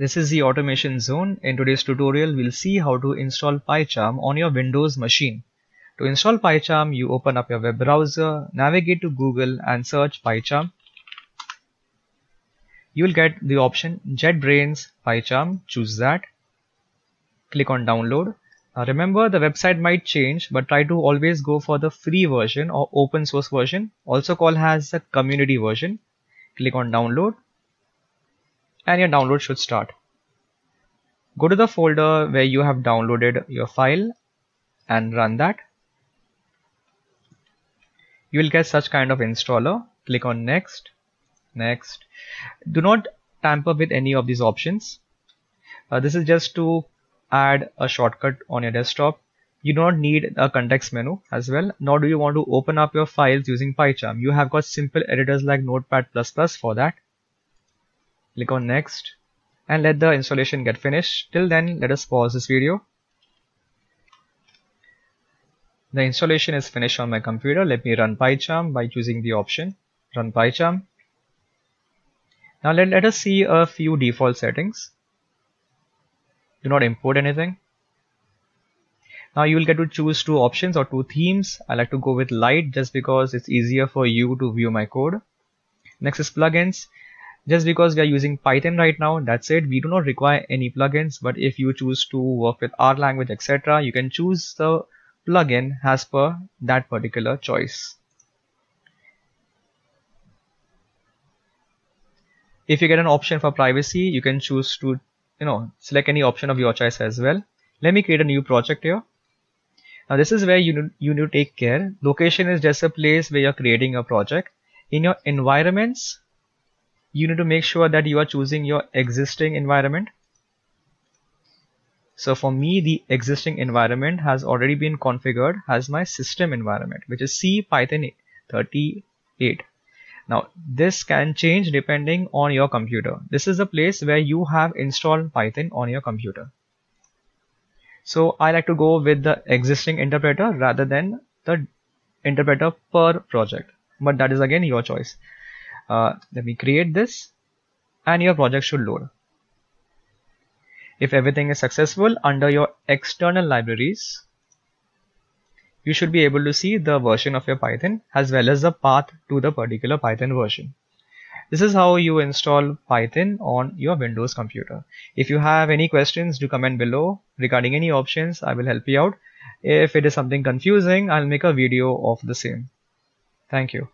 This is the automation zone. In today's tutorial, we'll see how to install PyCharm on your Windows machine. To install PyCharm, you open up your web browser, navigate to Google and search PyCharm. You will get the option JetBrains PyCharm, choose that. Click on download. Now remember the website might change but try to always go for the free version or open source version also called as the community version. Click on download and your download should start. Go to the folder where you have downloaded your file and run that. You will get such kind of installer. Click on next, next. Do not tamper with any of these options. Uh, this is just to add a shortcut on your desktop. You do not need a context menu as well, nor do you want to open up your files using PyCharm. You have got simple editors like Notepad++ for that click on next and let the installation get finished till then let us pause this video the installation is finished on my computer let me run PyCharm by choosing the option run PyCharm now let, let us see a few default settings do not import anything now you will get to choose two options or two themes I like to go with light just because it's easier for you to view my code next is plugins just because we are using Python right now, that's it. We do not require any plugins, but if you choose to work with R language, etc., you can choose the plugin as per that particular choice. If you get an option for privacy, you can choose to, you know, select any option of your choice as well. Let me create a new project here. Now this is where you, you need to take care. Location is just a place where you're creating a project. In your environments, you need to make sure that you are choosing your existing environment so for me the existing environment has already been configured as my system environment which is C Python 38 now this can change depending on your computer this is a place where you have installed Python on your computer so I like to go with the existing interpreter rather than the interpreter per project but that is again your choice uh, let me create this and your project should load if everything is successful under your external libraries you should be able to see the version of your python as well as the path to the particular python version this is how you install python on your windows computer if you have any questions do comment below regarding any options i will help you out if it is something confusing i'll make a video of the same thank you